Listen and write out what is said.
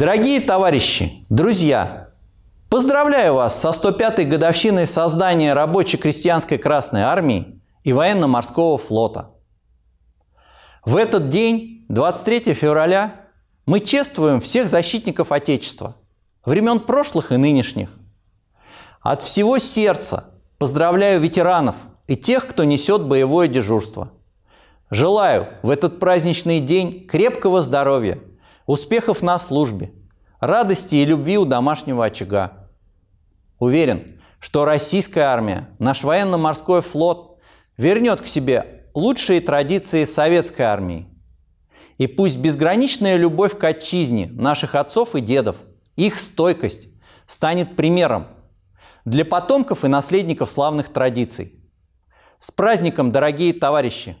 Дорогие товарищи, друзья, поздравляю вас со 105-й годовщиной создания рабоче-крестьянской Красной Армии и военно-морского флота. В этот день, 23 февраля, мы чествуем всех защитников Отечества, времен прошлых и нынешних. От всего сердца поздравляю ветеранов и тех, кто несет боевое дежурство. Желаю в этот праздничный день крепкого здоровья – успехов на службе, радости и любви у домашнего очага. Уверен, что российская армия, наш военно-морской флот вернет к себе лучшие традиции советской армии. И пусть безграничная любовь к отчизне наших отцов и дедов, их стойкость станет примером для потомков и наследников славных традиций. С праздником, дорогие товарищи!